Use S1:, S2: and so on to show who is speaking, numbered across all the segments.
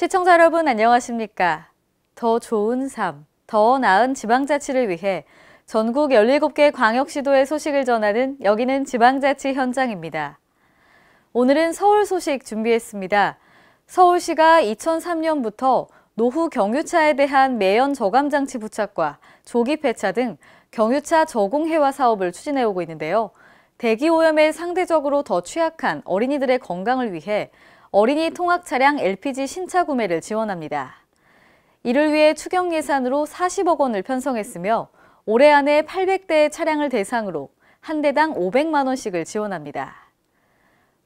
S1: 시청자 여러분 안녕하십니까? 더 좋은 삶, 더 나은 지방자치를 위해 전국 17개 광역시도의 소식을 전하는 여기는 지방자치 현장입니다. 오늘은 서울 소식 준비했습니다. 서울시가 2003년부터 노후 경유차에 대한 매연 저감 장치 부착과 조기 폐차 등 경유차 저공 해와 사업을 추진해오고 있는데요. 대기 오염에 상대적으로 더 취약한 어린이들의 건강을 위해 어린이 통학 차량 LPG 신차 구매를 지원합니다. 이를 위해 추경 예산으로 40억 원을 편성했으며 올해 안에 800대의 차량을 대상으로 한 대당 500만 원씩을 지원합니다.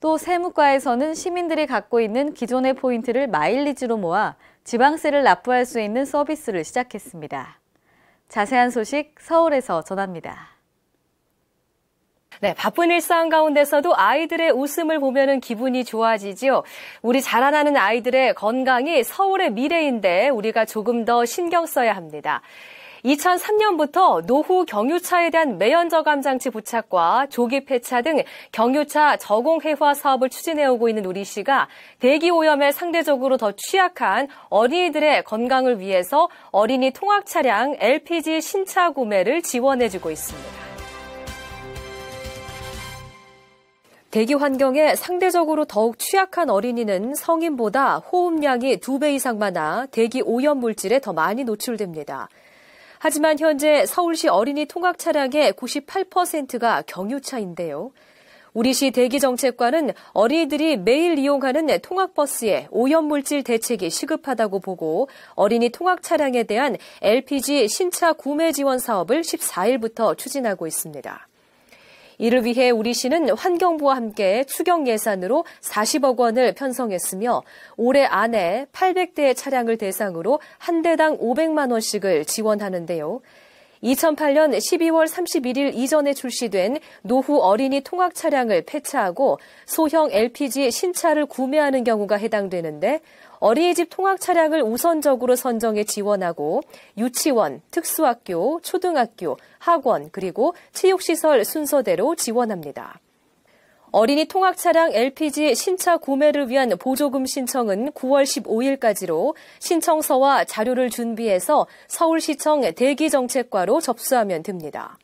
S1: 또 세무과에서는 시민들이 갖고 있는 기존의 포인트를 마일리지로 모아 지방세를 납부할 수 있는 서비스를 시작했습니다. 자세한 소식 서울에서 전합니다. 네, 바쁜 일상 가운데서도 아이들의 웃음을 보면은
S2: 기분이 좋아지지요. 우리 자라나는 아이들의 건강이 서울의 미래인데 우리가 조금 더 신경 써야 합니다. 2003년부터 노후 경유차에 대한 매연 저감 장치 부착과 조기 폐차 등 경유차 저공 해화 사업을 추진해오고 있는 우리 시가 대기 오염에 상대적으로 더 취약한 어린이들의 건강을 위해서 어린이 통학 차량 LPG 신차 구매를 지원해주고 있습니다. 대기 환경에 상대적으로 더욱 취약한 어린이는 성인보다 호흡량이 두 배 이상 많아 대기 오염 물질에 더 많이 노출됩니다. 하지만 현재 서울시 어린이 통학 차량의 98%가 경유차인데요. 우리시 대기정책과는 어린이들이 매일 이용하는 통학버스에 오염물질 대책이 시급하다고 보고 어린이 통학 차량에 대한 LPG 신차 구매 지원 사업을 14일부터 추진하고 있습니다. 이를 위해 우리 시는 환경부와 함께 추경 예산으로 40억 원을 편성했으며 올해 안에 800대의 차량을 대상으로 한 대당 500만 원씩을 지원하는데요. 2008년 12월 31일 이전에 출시된 노후 어린이 통학 차량을 폐차하고 소형 LPG 신차를 구매하는 경우가 해당되는데 어린이집 통학 차량을 우선적으로 선정해 지원하고 유치원, 특수학교, 초등학교, 학원 그리고 체육시설 순서대로 지원합니다. 어린이 통학 차량 LPG 신차 구매를 위한 보조금 신청은 9월 15일까지로 신청서와 자료를 준비해서 서울시청 대기정책과로 접수하면 됩니다.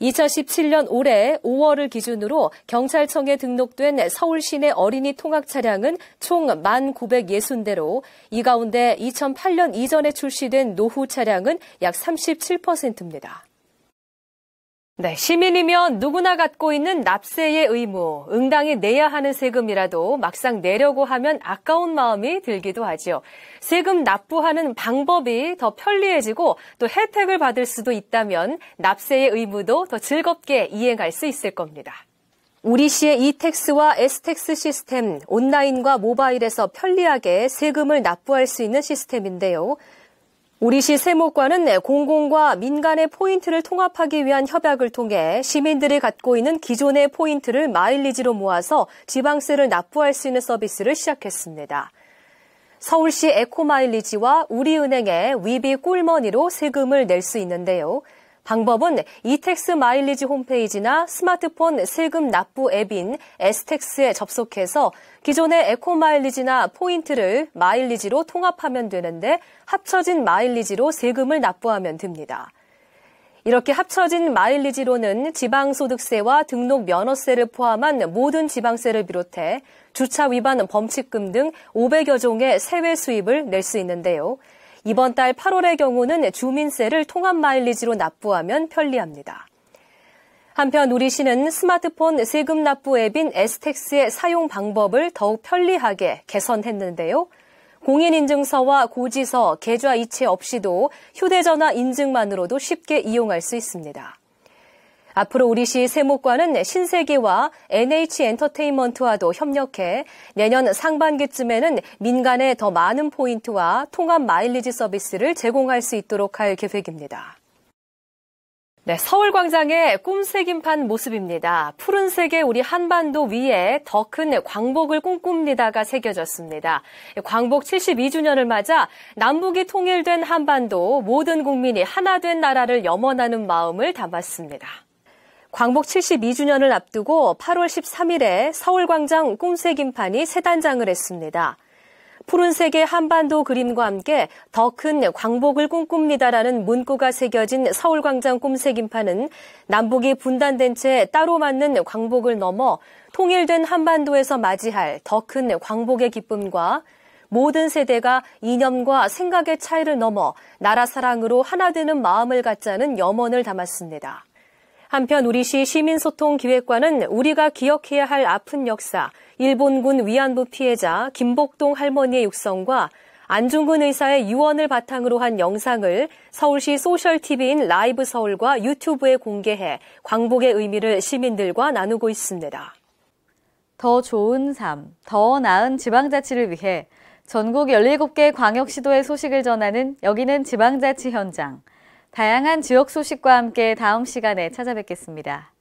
S2: 2017년 올해 5월을 기준으로 경찰청에 등록된 서울 시내 어린이 통학 차량은 총 1,960대로 이 가운데 2008년 이전에 출시된 노후 차량은 약 37%입니다. 네, 시민이면 누구나 갖고 있는 납세의 의무, 응당이 내야 하는 세금이라도 막상 내려고 하면 아까운 마음이 들기도 하지요. 세금 납부하는 방법이 더 편리해지고 또 혜택을 받을 수도 있다면 납세의 의무도 더 즐겁게 이행할 수 있을 겁니다. 우리 시의 이텍스와 에스텍스 시스템, 온라인과 모바일에서 편리하게 세금을 납부할 수 있는 시스템인데요. 우리시 세무과는 공공과 민간의 포인트를 통합하기 위한 협약을 통해 시민들이 갖고 있는 기존의 포인트를 마일리지로 모아서 지방세를 납부할 수 있는 서비스를 시작했습니다. 서울시 에코마일리지와 우리은행의 위비 꿀머니로 세금을 낼 수 있는데요. 방법은 이텍스 마일리지 홈페이지나 스마트폰 세금 납부 앱인 에스텍스에 접속해서 기존의 에코 마일리지나 포인트를 마일리지로 통합하면 되는데 합쳐진 마일리지로 세금을 납부하면 됩니다. 이렇게 합쳐진 마일리지로는 지방소득세와 등록 면허세를 포함한 모든 지방세를 비롯해 주차 위반 범칙금 등 500여 종의 세외 수입을 낼 수 있는데요. 이번 달 8월의 경우는 주민세를 통합 마일리지로 납부하면 편리합니다. 한편 우리시는 스마트폰 세금 납부 앱인 에스텍스의 사용 방법을 더욱 편리하게 개선했는데요. 공인인증서와 고지서, 계좌 이체 없이도 휴대전화 인증만으로도 쉽게 이용할 수 있습니다. 앞으로 우리 시세무과는 신세계와 NH엔터테인먼트와도 협력해 내년 상반기쯤에는 민간에 더 많은 포인트와 통합 마일리지 서비스를 제공할 수 있도록 할 계획입니다. 네, 서울광장의 꿈새김판 모습입니다. 푸른색의 우리 한반도 위에 더 큰 광복을 꿈꿉니다가 새겨졌습니다. 광복 72주년을 맞아 남북이 통일된 한반도 모든 국민이 하나 된 나라를 염원하는 마음을 담았습니다. 광복 72주년을 앞두고 8월 13일에 서울광장 꿈새 김판이 새 단장을 했습니다. 푸른색의 한반도 그림과 함께 더 큰 광복을 꿈꿉니다라는 문구가 새겨진 서울광장 꿈새 김판은 남북이 분단된 채 따로 맞는 광복을 넘어 통일된 한반도에서 맞이할 더 큰 광복의 기쁨과 모든 세대가 이념과 생각의 차이를 넘어 나라 사랑으로 하나 되는 마음을 갖자는 염원을 담았습니다. 한편 우리시 시민소통기획관은 우리가 기억해야 할 아픈 역사, 일본군 위안부 피해자 김복동 할머니의 육성과 안중근 의사의 유언을 바탕으로 한 영상을 서울시 소셜TV인 라이브 서울과 유튜브에 공개해
S1: 광복의 의미를 시민들과 나누고 있습니다. 더 좋은 삶, 더 나은 지방자치를 위해 전국 17개 광역시도의 소식을 전하는 여기는 지방자치 현장. 다양한 지역 소식과 함께 다음 시간에 찾아뵙겠습니다.